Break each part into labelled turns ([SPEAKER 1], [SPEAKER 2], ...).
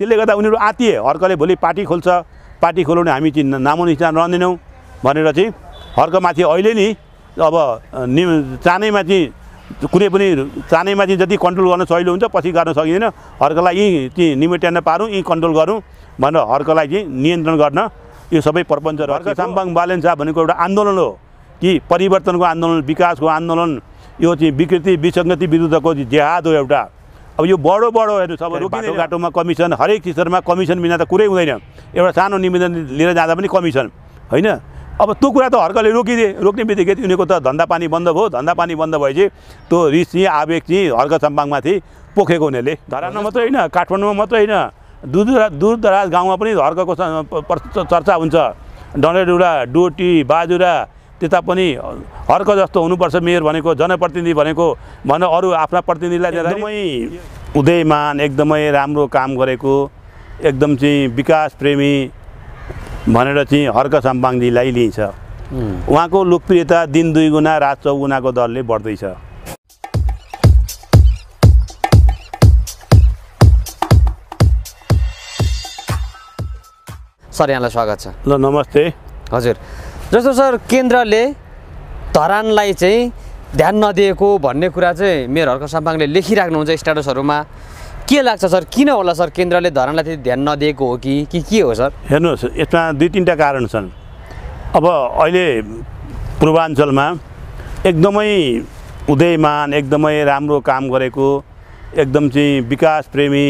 [SPEAKER 1] त्यसले गर्दा उनीहरू आतिए अर्कोले भोलि पार्टी खोल्छ पार्टी खोल्यो हामी चाहिँ नामो निशान रहँदैनौँ भनेर चाहिँ हर्कमाथि अहिले नि अब नि चाँडैमा चाहिँ कुनै पनि चाँडैमा चाहिँ जति कन्ट्रोल गर्न सजिलो हुन्छ पछि गर्न सकिँदैन अर्कोलाई यहीँ चाहिँ निमेट्यान पारौँ यहीँ कन्ट्रोल गरौँ भनेर अर्कोलाई चाहिँ नियन्त्रण गर्न यो सबै प्रपञ्च र साम्पाङ बालेन्सा भनेको एउटा आन्दोलन हो कि परिवर्तनको आन्दोलन विकासको आन्दोलन यो चाहिँ विकृति विसङ्गति विरुद्धको जेहाद हो एउटा अब यो बडो बडो छ अब रोकिँदै बाटोमा कमिसन हरेक चिजहरूमा कमिसन बिना त कुरै हुँदैन एउटा सानो निवेदन लिएर जाँदा पनि कमिसन होइन अब त्यो कुरा त हर्कले रोकिदिए रोक्ने बित्तिकै उनीहरूको त धन्दा पानी बन्द भयो धन्दा पानी बन्द भएपछि त्यो रिस चाहिँ आवेग चाहिँ हर्क चम्पाङमाथि पोखेको उनीहरूले धरानमा मात्रै होइन काठमाडौँमा मात्रै होइन दूर दराज गाउँमा पनि हर्कको चर्चा हुन्छ डडेडुरा डोटी बाजुरा त्यता पनि हर्क जस्तो हुनुपर्छ मेयर भनेको जनप्रतिनिधि भनेको भने अरू आफ्ना प्रतिनिधिलाई एकदमै उदयमान एकदमै राम्रो काम गरेको एकदम चाहिँ विकास प्रेमी भनेर चाहिँ हर्क साम्बाङजीलाई लिइन्छ उहाँको लोकप्रियता दिन दुई गुणा रात चौगुनाको दरले बढ्दैछ
[SPEAKER 2] सर यहाँलाई स्वागत छ ल नमस्ते हजुर जस्तो सर केन्द्रले धरानलाई चाहिँ ध्यान नदिएको भन्ने कुरा चाहिँ मेयर हर्क साम्पाङले लेखिराख्नुहुन्छ स्ट्याटसहरूमा के लाग्छ सर किन होला सर केन्द्रले
[SPEAKER 1] धरानलाई त्यति ध्यान नदिएको हो कि कि के हो सर हेर्नुहोस् यसमा दुई तिनवटा कारण छन् अब अहिले पूर्वाञ्चलमा एकदमै उदयमान एकदमै राम्रो काम गरेको एकदम चाहिँ विकास प्रेमी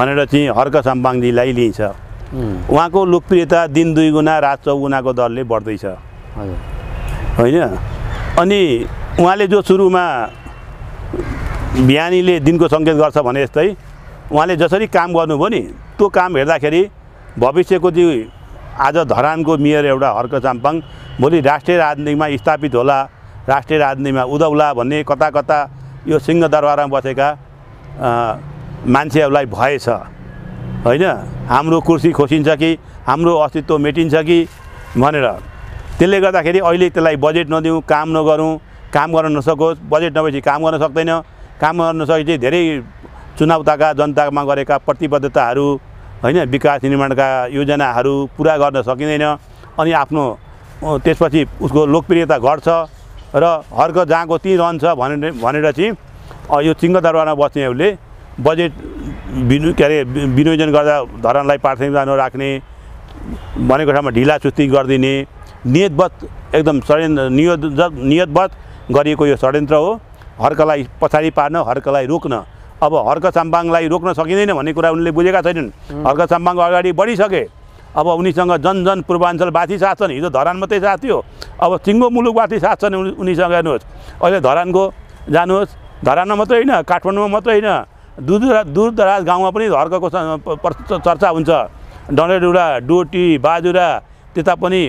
[SPEAKER 1] भनेर चाहिँ हर्क साम्पाङजीलाई लिइन्छ Hmm. उहाँको लोकप्रियता दिन दुई गुणा रात चौगुनाको दरले बढ्दैछ होइन अनि उहाँले जो सुरुमा बिहानीले दिनको सङ्केत गर्छ भने जस्तै उहाँले जसरी काम गर्नुभयो नि त्यो काम हेर्दाखेरि भविष्यको त्यो आज धरानको मेयर एउटा हर्क चाम्पाङ भोलि राष्ट्रिय राजनीतिमा स्थापित होला राष्ट्रिय राजनीतिमा उदौला भन्ने कता कता यो सिंहदरबारमा बसेका मान्छेहरूलाई भएछ होइन हाम्रो कुर्सी खोसिन्छ कि हाम्रो अस्तित्व मेटिन्छ कि भनेर त्यसले गर्दाखेरि अहिले त्यसलाई बजेट नदिउँ काम नगरौँ काम गर्न नसकोस् बजेट नभएपछि काम गर्न सक्दैन काम गर्न नसकेपछि धेरै चुनावताका जनतामा गरेका प्रतिबद्धताहरू होइन विकास निर्माणका योजनाहरू पुरा गर्न सकिँदैन अनि आफ्नो त्यसपछि उसको लोकप्रियता घट्छ र हर्क जहाँको त्यहीँ रहन्छ भनेर भनेर चाहिँ यो सिंहदरबारमा बस्नेहरूले बजेट विनु के अरे विनियोजन गर्दा धरानलाई प्राथमिकता नराख्ने भनेको ठाउँमा ढिला चुस्ती गरिदिने नियतबद्ध एकदम षड्यन्त्र नियोज नियतबद्ध गरिएको यो षड्यन्त्र हो हर्कलाई पछाडि पार्न हर्कलाई रोक्न अब हर्क चाम्पाङलाई रोक्न सकिँदैन भन्ने कुरा उनले बुझेका छैनन् हर्क चाम्पाङ अगाडि बढिसके अब उनीसँग जन जन पूर्वाञ्चलवासी साथ छन् हिजो धरान मात्रै साथ थियो अब सिङ्गो मुलुकवासी साथ छन् उनीसँग हेर्नुहोस् अहिले धरानको जानुहोस् धरानमा मात्रै होइन काठमाडौँमा मात्रै होइन दूर दूर दराज गाउँमा पनि धर्कको चर्चा हुन्छ डडेडुरा डोटी बाजुरा त्यता पनि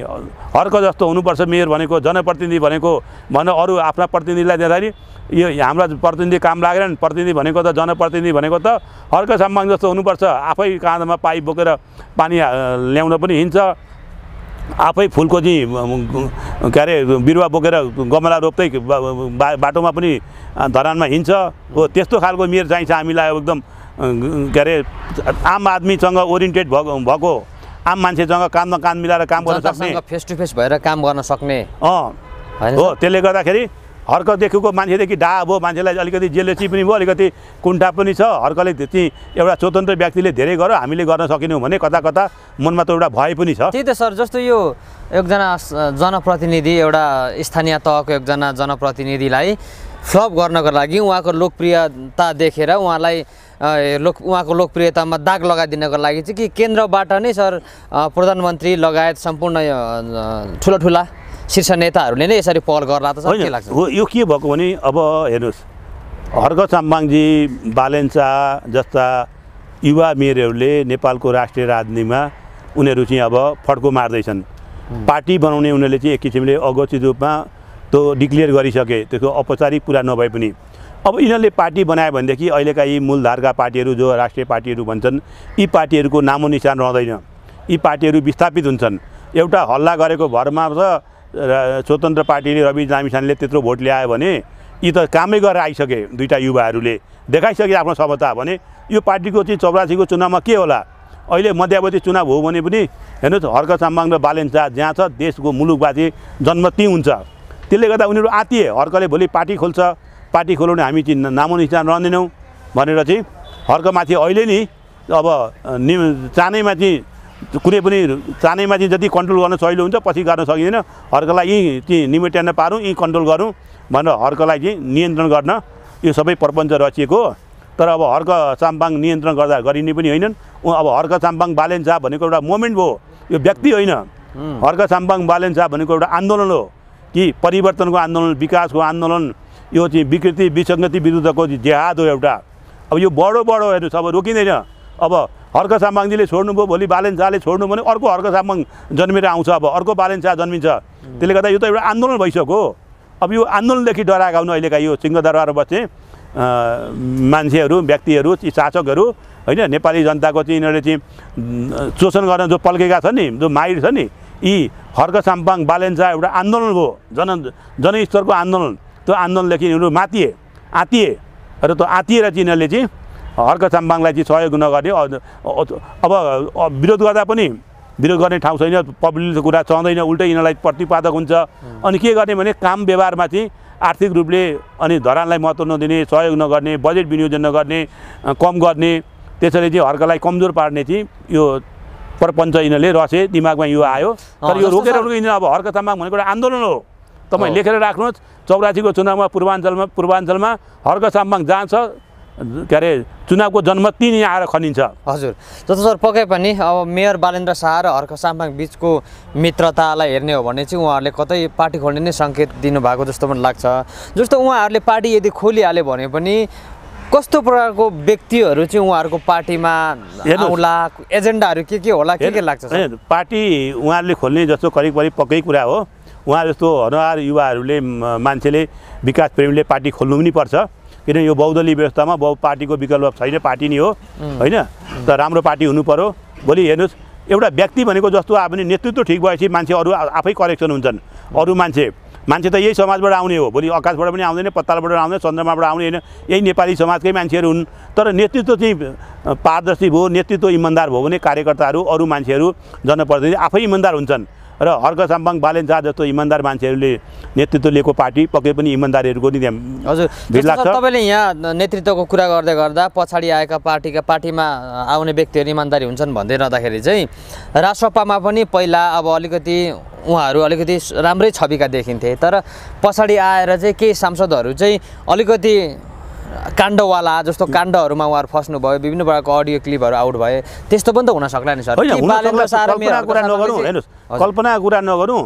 [SPEAKER 1] हर्क जस्तो हुनुपर्छ मेयर भनेको जनप्रतिनिधि भनेको भन्दा अरू आफ्ना प्रतिनिधिलाई दिँदाखेरि यो हाम्रा प्रतिनिधि काम लागेन प्रतिनिधि भनेको त जनप्रतिनिधि भनेको त हर्क सामान जस्तो हुनुपर्छ आफै काँधमा पाइप बोकेर पानी ल्याउन पनि हिँड्छ आफै फुलको चाहिँ के अरे बिरुवा बोकेर गमला रोप्दै बाटोमा पनि धरानमा हिँड्छ हो त्यस्तो खालको मेयर चाहिन्छ हामीलाई एकदम के अरे आम आदमीसँग ओरिएन्टेड भएको आम मान्छेसँग काममा कान मिलाएर काम गर्न सक्ने फेस टु फेस भएर काम गर्न सक्ने अँ हो त्यसले गर्दाखेरि हर्कदेखिको मान्छेदेखि डा भयो मान्छेलाई अलिकति जेलेसी पनि भयो अलिकति कुण्ठा पनि छ हर्कले चाहिँ एउटा स्वतन्त्र व्यक्तिले धेरै गर हामीले गर्न सकेनौँ भने कता कता मनमा त एउटा भए पनि छ त्यही त सर जस्तो यो
[SPEAKER 2] एकजना जनप्रतिनिधि एउटा स्थानीय तहको एकजना जनप्रतिनिधिलाई फ्लप गर्नको लागि उहाँको लोकप्रियता देखेर उहाँलाई लोक उहाँको लोकप्रियतामा दाग लगाइदिनको लागि चाहिँ कि केन्द्रबाट नै सर प्रधानमन्त्री लगायत सम्पूर्ण ठुला ठुला शीर्ष नेताहरूले नै यसरी पहल गर्ला
[SPEAKER 1] त होइन हो यो के भएको भने अब हेर्नुहोस् हर्ग चाम्बाङजी बालेन्चा जस्ता युवा मेयरहरूले नेपालको राष्ट्रिय राजनीतिमा उनीहरू चाहिँ अब फड्को मार्दैछन् पार्टी बनाउने उनीहरूले चाहिँ एक किसिमले अगोचित रूपमा त्यो डिक्लेयर गरिसके त्यसको औपचारिक पुरा नभए पनि अब यिनीहरूले पार्टी बनायो भनेदेखि अहिलेका यी मूलधारका पार्टीहरू जो राष्ट्रिय पार्टीहरू भन्छन् यी पार्टीहरूको नामो निशान रहँदैन यी पार्टीहरू विस्थापित हुन्छन् एउटा हल्ला गरेको भरमा त र स्वतन्त्र पार्टीले रवि जामिसानले त्यत्रो भोट ल्यायो भने यी त कामै गरेर आइसके दुईवटा युवाहरूले देखाइसके आफ्नो सफलता भने यो पार्टीको चाहिँ चौरासीको चुनावमा के होला अहिले मध्यावधि चुनाव हो भने पनि हेर्नुहोस् हर्क चाम्बाङ र बालेन शाह जहाँ छ देशको मुलुकवासी जन्म त्यहीँ हुन्छ त्यसले गर्दा उनीहरू आतिए हर्कले भोलि पार्टी खोल्छ पार्टी खोलाउने हामी चाहिँ नामो निशान रहँदैनौँ भनेर चाहिँ हर्कमाथि अहिले नि अब नि चाँडैमा चाहिँ कुनै पनि चानैमाथि जति कन्ट्रोल गर्न सजिलो हुन्छ पछि गर्न सकिँदैन अर्कोलाई यहीँ चाहिँ निमेट्यान पारौँ यहीँ कन्ट्रोल गरौँ भनेर हर्कलाई चाहिँ नियन्त्रण गर्न यो सबै प्रपञ्च रचिएको तर अब हर्क चाम्पाङ नियन्त्रण गर्दा गरिने पनि होइनन् अब हर्क चाम्पाङ बालेन भनेको एउटा मोमेन्ट हो यो व्यक्ति होइन हर्क चाम्पाङ बालेन भनेको एउटा आन्दोलन हो कि परिवर्तनको आन्दोलन विकासको आन्दोलन यो चाहिँ विकृति विसङ्गति विरुद्धको जेहाद हो एउटा अब यो बडो बडो हेर्नुहोस् अब रोकिँदैन अब हर्क सामाङजीले छोड्नुभयो भोलि बालेन शाहले छोड्नु भने अर्को हर्क सामाङ जन्मेर आउँछ अब अर्को बालेन शाह जन्मिन्छ त्यसले गर्दा यो त एउटा आन्दोलन भइसक्यो अब यो आन्दोलनदेखि डराएका हुन् अहिलेका यो सिंहदरबार बस्ने मान्छेहरू व्यक्तिहरू ती शासकहरू होइन नेपाली जनताको चाहिँ यिनीहरूले चाहिँ शोषण गर्न जो पल्केका छन् नि जो माइर छ नि यी हर्क साम्पाङ बालेन्सा एउटा आन्दोलन हो जन जनस्तरको आन्दोलन त्यो आन्दोलनदेखि यिनीहरू मातिए आतिए र त्यो आँतिएर चाहिँ यिनीहरूले चाहिँ हर्क चाम्बाङलाई चाहिँ सहयोग नगर्ने अब विरोध गर्दा पनि विरोध गर्ने ठाउँ छैन पब्लिकले कुरा चल्दैन उल्टै यिनीहरूलाई प्रतिपादक हुन्छ अनि के गर्ने भने काम व्यवहारमा चाहिँ आर्थिक रूपले अनि धरानलाई महत्त्व नदिने सहयोग नगर्ने बजेट विनियोजन नगर्ने कम गर्ने त्यसरी चाहिँ हर्कलाई कमजोर पार्ने चाहिँ यो प्रपञ्च यिनीहरूले रसे दिमागमा यो आयो तर यो रोकेर रोकेर अब हर्क तामाङ भनेको एउटा आन्दोलन हो तपाईँ लेखेर राख्नुहोस् चौरासीको चुनावमा पूर्वाञ्चलमा पूर्वाञ्चलमा हर्क चाम्बाङ जान्छ के अरे चुनावको जन्म तिन यहाँ आएर खनिन्छ हजुर
[SPEAKER 2] जस्तो सर पक्कै पनि अब मेयर बालेन्द्र शाह र हर्क साम्पाङ बिचको मित्रतालाई हेर्ने हो भने चाहिँ उहाँहरूले कतै पार्टी खोल्ने नै सङ्केत दिनुभएको जस्तो पनि लाग्छ जस्तो उहाँहरूले पार्टी यदि खोलिहाल्यो भने पनि कस्तो प्रकारको व्यक्तिहरू चाहिँ उहाँहरूको पार्टीमा आउला एजेन्डाहरू के के होला के के लाग्छ
[SPEAKER 1] पार्टी उहाँहरूले खोल्ने जस्तो करिब करिब पक्कै कुरा हो उहाँ जस्तो हनुहार युवाहरूले मान्छेले विकास प्रेमीले पार्टी खोल्नु पनि पर्छ किनभने यो बहुदलीय व्यवस्थामा बहु पार्टीको विकल्प छैन पार्टी नै हो होइन त राम्रो पार्टी हुनु पऱ्यो भोलि हेर्नुहोस् एउटा व्यक्ति भनेको जस्तो आयो भने नेतृत्व ठिक भएपछि मान्छे अरू आफै करेक्सन हुन्छन् अरू मान्छे मान्छे त यही समाजबाट आउने हो भोलि आकाशबाट पनि आउँदैन पत्तालबाट आउँदैन चन्द्रमाबाट आउने होइन यही नेपाली समाजकै मान्छेहरू हुन् तर नेतृत्व चाहिँ पारदर्शी भयो नेतृत्व इमान्दार भयो भने कार्यकर्ताहरू अरू मान्छेहरू जनप्रतिनिधि आफै इमान्दार हुन्छन् र अर्को साम्बाङ बालेन जस्तो इमान्दार मान्छेहरूले नेतृत्व लिएको पार्टी पक्कै पनि इमान्दारहरूको नि त्यहाँ हजुर तपाईँले
[SPEAKER 2] यहाँ नेतृत्वको कुरा गर्दै गर्दा पछाडि आएका पार्टीका पार्टीमा आउने व्यक्तिहरू इमान्दारी हुन्छन् भन्दै रहँदाखेरि चाहिँ रासपामा पनि पहिला अब अलिकति उहाँहरू अलिकति राम्रै छविका देखिन्थे तर पछाडि आएर चाहिँ केही सांसदहरू चाहिँ अलिकति काण्डवाला जस्तो काण्डहरूमा उहाँहरू फस्नु भयो विभिन्न प्रकारको अडियो क्लिपहरू आउट भए त्यस्तो पनि त हुन सक्ला नि सर कुरा नगरौँ हेर्नुहोस्
[SPEAKER 1] कल्पना कुरा नगरौँ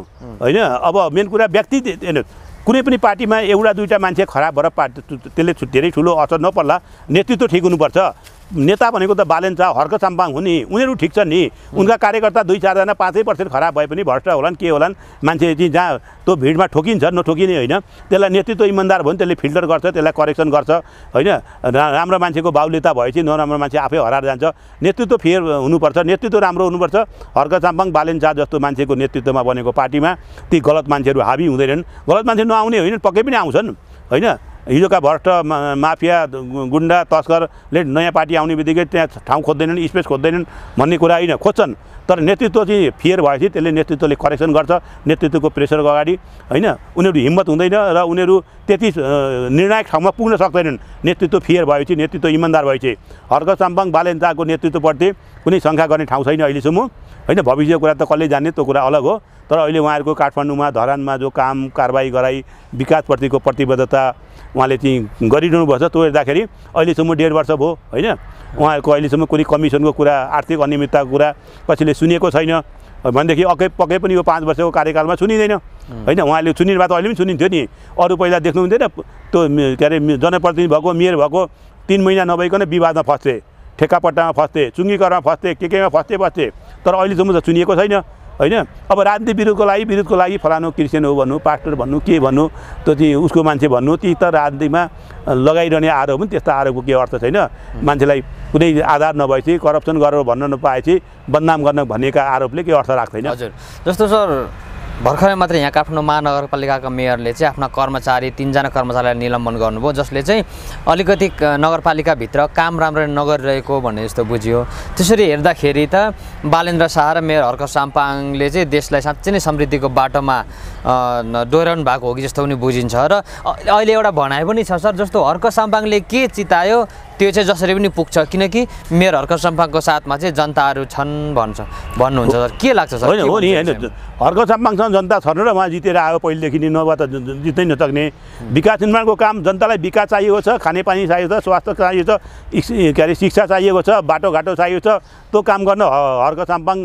[SPEAKER 1] होइन अब मेन कुरा व्यक्ति हेर्नुहोस् कुनै पनि पार्टीमा एउटा दुईवटा मान्छे खराब भएर पार्टी त्यसले धेरै ठुलो असर नपर्ला नेतृत्व ठिक हुनुपर्छ नेता भनेको त बालेन्चा हर्क चाम्पाङ हुने उनीहरू ठिक छन् नि उनका कार्यकर्ता दुई चारजना पाँचै पर्सेन्ट खराब भए पनि भ्रष्ट होलान् के होलान् मान्छे चाहिँ जहाँ त्यो भिडमा ठोकिन्छ नठोकिने होइन त्यसलाई नेतृत्व इमान्दार भयो भने त्यसले फिल्टर गर्छ त्यसलाई करेक्सन गर्छ होइन राम्रो मान्छेको बाहुल्यता भएपछि नराम्रो मान्छे आफै हराएर जान्छ नेतृत्व फेर हुनुपर्छ नेतृत्व राम्रो हुनुपर्छ हर्क चाम्पाङ बालेन्चा जस्तो मान्छेको नेतृत्वमा बनेको पार्टीमा ती गलत मान्छेहरू हाबी हुँदैनन् गलत मान्छे नआउने होइन पक्कै पनि आउँछन् होइन हिजोका भ्रष्ट माफिया गुन्डा तस्करले नयाँ पार्टी आउने बित्तिकै त्यहाँ ठाउँ खोज्दैनन् स्पेस खोज्दैनन् भन्ने कुरा होइन खोज्छन् तर नेतृत्व चाहिँ फेयर भएपछि त्यसले नेतृत्वले करेक्सन गर्छ नेतृत्वको प्रेसरको अगाडि होइन उनीहरू हिम्मत हुँदैन र उनीहरू त्यति निर्णायक ठाउँमा पुग्न सक्दैनन् नेतृत्व फेयर भएपछि नेतृत्व इमान्दार भएपछि हर्क चाम्पाङ बालेन्ताको नेतृत्वप्रति कुनै शङ्का गर्ने ठाउँ छैन अहिलेसम्म होइन भविष्यको कुरा त कसले जान्ने त्यो कुरा अलग हो तर अहिले उहाँहरूको काठमाडौँमा धरानमा जो काम कारवाही गराई विकासप्रतिको प्रतिबद्धता उहाँले चाहिँ गरिरहनु भएको छ त्यो हेर्दाखेरि अहिलेसम्म डेढ वर्ष भयो होइन उहाँहरूको अहिलेसम्म कुनै कमिसनको कुरा आर्थिक अनियमितताको कुरा कसैले सुनेको छैन भनेदेखि अकै पक्कै पनि यो पाँच वर्षको कार्यकालमा सुनिँदैन होइन उहाँले सुनिने बात अहिले पनि सुनिन्थ्यो नि अरू पहिला देख्नुहुन्थेन त्यो के अरे जनप्रतिनिधि भएको मेयर भएको तिन महिना नभइकन विवादमा फस्थे ठेक्कापट्टामा फस्थे चुङ्गीकरमा फस्थे के केमा फस्थे फस्थे तर अहिलेसम्म त चुनिएको छैन होइन अब राजनीति विरुद्धको लागि विरुद्धको लागि फलानु क्रिस्चियन हो भन्नु पास्टर भन्नु के भन्नु त्यो चाहिँ उसको मान्छे भन्नु ती त राजनीतिमा लगाइरहने आरोप पनि त्यस्तो आरोपको केही अर्थ छैन मान्छेलाई कुनै आधार नभएपछि करप्सन गरेर भन्न नपाएपछि बदनाम गर्न भनेका आरोपले केही अर्थ राख्दैन हजुर जस्तो सर
[SPEAKER 2] भर्खरै मात्र यहाँ काठमाडौँ महानगरपालिकाका मेयरले चाहिँ आफ्ना कर्मचारी तिनजना कर्मचारीलाई निलम्बन गर्नुभयो जसले चाहिँ अलिकति नगरपालिकाभित्र काम राम्ररी नगरिरहेको भन्ने जस्तो बुझियो त्यसरी हेर्दाखेरि त बालेन्द्र शाह र मेयर हर्क साम्पाङले चाहिँ देशलाई साँच्चै नै समृद्धिको बाटोमा डोहोऱ्याउनु भएको हो कि जस्तो पनि बुझिन्छ र अहिले एउटा भनाइ पनि छ सर जस्तो हर्क साम्पाङले के चितायो त्यो चाहिँ जसरी पनि पुग्छ किनकि मेयर हर्क चम्पाङको साथमा
[SPEAKER 1] चाहिँ जनताहरू छन् भन्छ भन्नुहुन्छ सर के लाग्छ सर होइन हो नि होइन हर्क चम्पाङसँग जनता छन् र उहाँ जितेर आयो पहिलेदेखि नभए त जित्नै नसक्ने विकास निर्माणको काम जनतालाई विकास चाहिएको छ खानेपानी चाहिएको छ स्वास्थ्य चाहिएको छ के अरे शिक्षा चाहिएको छ बाटोघाटो चाहिएको छ त्यो काम गर्न हर्क चम्पाङ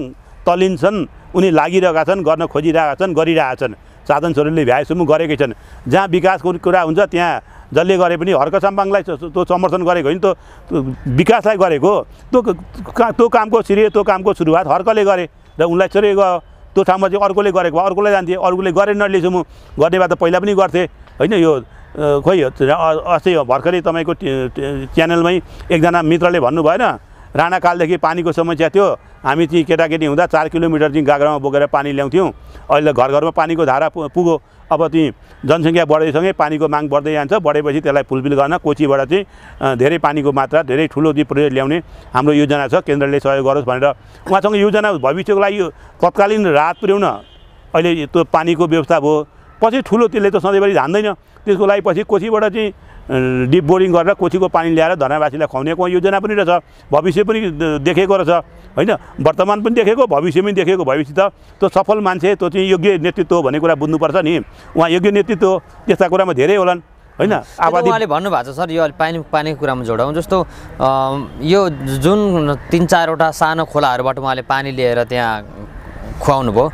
[SPEAKER 1] तलिन्छन् उनी लागिरहेका छन् गर्न खोजिरहेका छन् गरिरहेका छन् साधन स्वरूपले भ्याएसम्म गरेकै छन् जहाँ विकासको कुरा हुन्छ त्यहाँ जसले गरे पनि हर्क चम्पाङलाई त्यो समर्थन गरेको होइन त्यो विकासलाई गरेको त्यो त्यो कामको श्रेय त्यो कामको सुरुवात हर्कले गरे र उनलाई छोडे गयो त्यो ठाउँमा चाहिँ अर्कोले गरेको अर्कोले अर्कोलाई जान्थेँ अर्कोले गरेन नलिसु म गर्ने भए त पहिला पनि गर्थेँ होइन यो खोइ अस्ति भर्खरै तपाईँको च्यानलमै एकजना मित्रले भन्नु भएन राणाकालदेखि पानीको समस्या थियो हामी चाहिँ केटाकेटी हुँदा चार किलोमिटर चाहिँ गाग्रामा बोकेर पानी ल्याउँथ्यौँ अहिले घर घरमा पानीको धारा पुग्यो अब ती जनसङ्ख्या बढेसँगै पानीको माग बढ्दै जान्छ बढेपछि त्यसलाई फुलफिल गर्न कोचीबाट चाहिँ धेरै पानीको मात्रा धेरै ठुलो त्यो प्रयोग ल्याउने हाम्रो योजना छ केन्द्रले सहयोग गरोस् भनेर उहाँसँग योजना भविष्यको लागि तत्कालीन राहत पुर्याउन अहिले त्यो पानीको व्यवस्था भयो पछि ठुलो त्यसले त सधैँभरि धान्दैन त्यसको लागि पछि कोसीबाट चाहिँ डिप बोरिङ गरेर कोठीको पानी ल्याएर धरानवासीलाई खुवाउनेको योजना पनि रहेछ भविष्य पनि देखेको रहेछ होइन वर्तमान पनि देखेको भविष्य पनि देखेको भविष्य त त्यो सफल मान्छे त्यो चाहिँ योग्य नेतृत्व हो भन्ने कुरा बुझ्नुपर्छ नि उहाँ योग्य नेतृत्व हो त्यस्ता कुरामा धेरै होलान् होइन अब उहाँले
[SPEAKER 2] भन्नुभएको छ सर यो पानी पानीको
[SPEAKER 1] कुरामा जोडाउँ जस्तो यो जुन तिन चारवटा
[SPEAKER 2] सानो खोलाहरूबाट उहाँले पानी लिएर त्यहाँ खुवाउनु भयो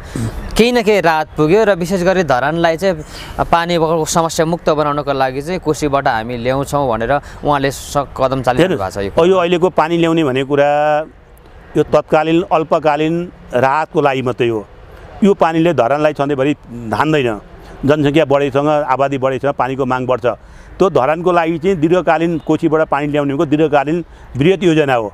[SPEAKER 2] केही न केही राहत पुग्यो र विशेष गरी धरानलाई चाहिँ पानी समस्या मुक्त बनाउनको लागि चाहिँ कोसीबाट हामी ल्याउँछौँ भनेर उहाँले कदम चालिनु भएको छ
[SPEAKER 1] यो यो अहिलेको पानी ल्याउने भन्ने कुरा यो तत्कालीन अल्पकालीन राहतको लागि मात्रै हो यो पानीले धरानलाई सधैँभरि धान्दैन जनसङ्ख्या बढेसँग आबादी बढेसँग पानीको माग बढ्छ त्यो धरानको लागि चाहिँ दीर्घकालीन कोसीबाट पानी ल्याउनेको दीर्घकालीन वृहत योजना हो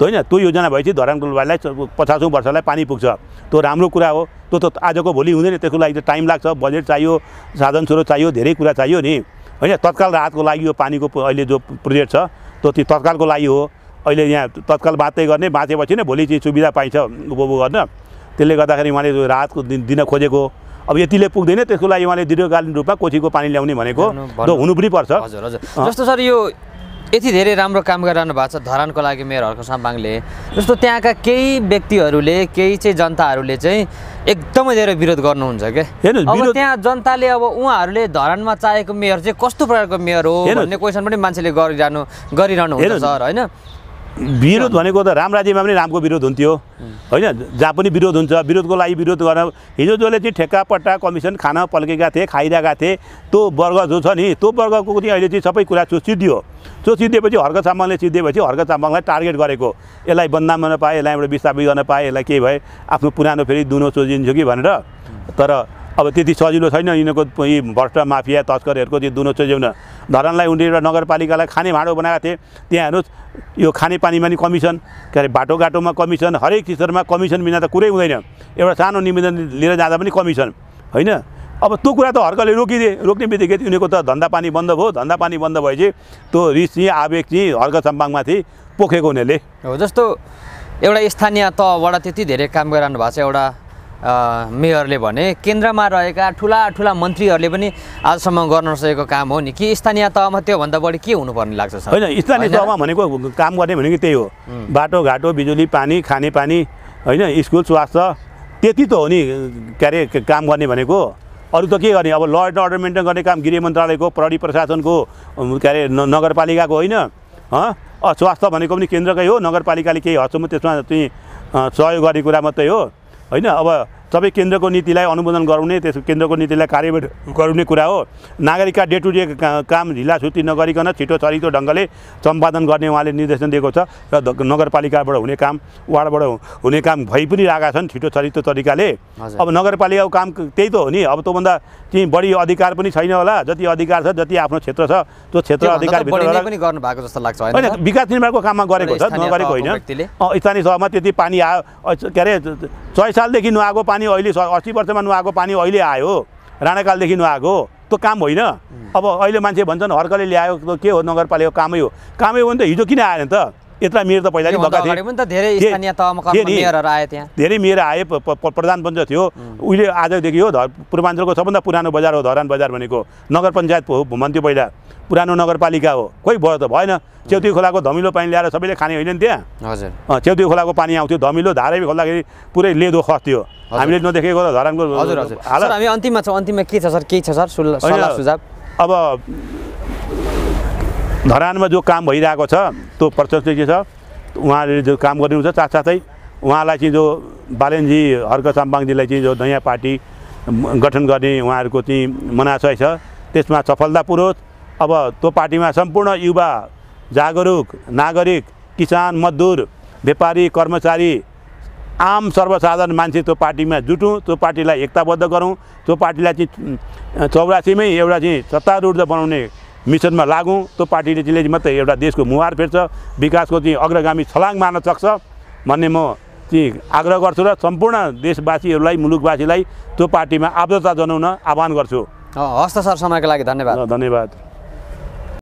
[SPEAKER 1] होइन त्यो योजना भएपछि धरानकुलबारीलाई पचासौँ वर्षलाई पानी पुग्छ त्यो राम्रो कुरा हो त्यो त आजको भोलि हुँदैन त्यसको लागि त टाइम लाग्छ बजेट चाहियो साधन स्रोत चाहियो धेरै कुरा चाहियो नि होइन तत्काल राहतको लागि यो पानीको अहिले जो प्रोजेक्ट छ त्यो त्यो तत्कालको लागि हो अहिले यहाँ तत्काल बाँच्दै गर्ने बाँचेपछि नै भोलि चाहिँ सुविधा पाइन्छ उपभोग गर्न त्यसले गर्दाखेरि उहाँले राहतको दिन दिन खोजेको अब यतिले पुग्दैन त्यसको लागि उहाँले दीर्घकालीन रूपमा कोठीको पानी ल्याउने भनेको हुनु पनि पर्छ हजुर हजुर जस्तो
[SPEAKER 2] सर यो यति धेरै राम्रो काम गरिरहनु भएको छ धरानको लागि मेयर हर्क साम्बाङले जस्तो त्यहाँका केही व्यक्तिहरूले केही चाहिँ जनताहरूले चाहिँ एकदमै धेरै विरोध गर्नुहुन्छ क्या त्यहाँ जनताले अब उहाँहरूले धरानमा चाहेको मेयर चाहिँ कस्तो प्रकारको मेयर हो भन्ने
[SPEAKER 1] क्वेसन पनि मान्छेले गरिरहनु गरिरहनु हुन्छ सर होइन विरोध भनेको त राम राज्यमा पनि रामको विरोध हुन्थ्यो होइन जहाँ पनि विरोध हुन्छ विरोधको लागि विरोध गर्न हिजो जसले चाहिँ ठेक्का पट्टा कमिसन खान पल्केका थिए खाइरहेका थिए त्यो वर्ग जो छ नि त्यो वर्गको चाहिँ अहिले चाहिँ सबै कुरा सिद्धियो त्यो सिद्धिएपछि हर्क चामलले सिद्धिएपछि हर्क चामललाई टार्गेट गरेको यसलाई बदनाम गर्न पाएँ यसलाई एउटा विस्थापित गर्न पाएँ यसलाई के भए आफ्नो पुरानो फेरि दुनो सोचिन्छु कि भनेर तर अब त्यति सजिलो छैन यिनीहरूको यी भ्रष्ट माफिया तस्करहरूको त्यो दुनो चोज्याउन धरानलाई उनीहरू नगरपालिकालाई खाने भाँडो बनाएको थिए त्यहाँ हेर्नुहोस् यो खानेपानीमा नि कमिसन के अरे बाटोघाटोमा कमिसन हरेक चिजहरूमा कमिसन बिना त कुरै हुँदैन एउटा सानो निवेदन लिएर जाँदा पनि कमिसन होइन अब त्यो कुरा त हर्कले रोकिदिए रोक्ने बित्तिकै उनीहरूको त धन्दा पानी बन्द भयो धन्दा पानी बन्द भएपछि त्यो रिस चाहिँ आवेग चाहिँ हर्क चम्पाङमाथि पोखेको उनीहरूले हो जस्तो
[SPEAKER 2] एउटा स्थानीय तहबाट त्यति धेरै काम गरिरहनु भएको छ एउटा मेयरले भने केन्द्रमा रहेका ठुला ठुला मन्त्रीहरूले पनि आजसम्म गर्न नसकेको काम हो नि कि स्थानीय तहमा त्योभन्दा बढी के हुनुपर्ने लाग्छ सर होइन स्थानीय तहमा
[SPEAKER 1] भनेको काम गर्ने भनेको त्यही हो बाटोघाटो बिजुली पानी खानेपानी होइन स्कुल स्वास्थ्य त्यति त हो नि के अरे काम गर्ने भनेको अरू त के गर्ने अब ल एन्ड अर्डर मेन्टेन गर्ने काम गृह मन्त्रालयको प्रहरी प्रशासनको के अरे नगरपालिकाको होइन स्वास्थ्य भनेको पनि केन्द्रकै हो नगरपालिकाले केही हदसम्म त्यसमा चाहिँ सहयोग गर्ने कुरा मात्रै हो होइन अब सबै केन्द्रको नीतिलाई अनुमोदन गराउने त्यस केन्द्रको नीतिलाई कार्य गराउने कुरा हो नागरिकका डे टु डे काम ढिलासुती नगरिकन छिटो छरिटो ढङ्गले सम्पादन गर्ने उहाँले निर्देशन दिएको छ र नगरपालिकाबाट हुने काम वार्डबाट हुने काम भइ पनि रहेका छन् छिटो छरिटो तरिकाले अब नगरपालिकाको काम त्यही त हो नि अब त्योभन्दा चाहिँ बढी अधिकार पनि छैन होला जति अधिकार छ जति आफ्नो क्षेत्र छ त्यो क्षेत्र गर्नु
[SPEAKER 2] भएको जस्तो लाग्छ होइन
[SPEAKER 1] विकास निर्माणको काममा गरेको छ नगरेको
[SPEAKER 2] होइन
[SPEAKER 1] स्थानीय सभामा त्यति पानी आयो के अरे चय सालदेखि नआएको पानी पानी अहिले अस्ति वर्षमा नुहाएको पानी अहिले आयो राणाकालदेखि नुहाएको त्यो काम होइन अब अहिले मान्छे भन्छन् हर्कले ल्यायो के हो नगरपालिकाको कामै हो कामै हो भने त हिजो किन आएन त यत्र मेयर त पहिला थिए धेरै मेयर आए प्रधान पञ्च थियो उहिले आजदेखि हो धर पूर्वाञ्चलको सबभन्दा पुरानो बजार हो धरान बजार भनेको नगर पञ्चायत हो भन्थ्यो पहिला पुरानो नगरपालिका हो कोही भयो त भएन च्याउती खोलाको धमिलो पानी ल्याएर सबैले खाने होइन नि त्यहाँ हजुर च्याउती खोलाको पानी आउँथ्यो धमिलो धारै खोल्दाखेरि पुरै लेदो खस्थ्यो हामीले नदेखेको धरानको हजुर हजुर हामी
[SPEAKER 2] अन्तिममा छौँ अन्तिममा के छ सर केही छ सर सुझाव
[SPEAKER 1] अब धरानमा जो काम भइरहेको छ त्यो प्रचण्ड के छ उहाँले जो काम गर्नुहुन्छ साथसाथै उहाँलाई चाहिँ जो बालेनजी हर्क साम्बाङजीलाई चाहिँ जो नयाँ पार्टी गठन गर्ने उहाँहरूको चाहिँ मनाशय छ त्यसमा सफलतापूर्वक अब त्यो पार्टीमा सम्पूर्ण युवा जागरुक नागरिक किसान मजदुर व्यापारी कर्मचारी आम सर्वसाधारण मान्छे त्यो पार्टीमा जुटौँ त्यो पार्टीलाई एकताबद्ध गरौँ त्यो पार्टीलाई चाहिँ चौरासीमै एउटा चाहिँ सत्तारूढ बनाउने मिसनमा लागौँ त्यो पार्टीले चाहिँ मात्रै एउटा देशको मुहार फेर्छ विकासको चाहिँ अग्रगामी छलाङ मार्न सक्छ भन्ने म चाहिँ आग्रह गर्छु र सम्पूर्ण देशवासीहरूलाई मुलुकवासीलाई त्यो पार्टीमा आब्दता जनाउन आह्वान गर्छु हस्त सर समयको लागि धन्यवाद धन्यवाद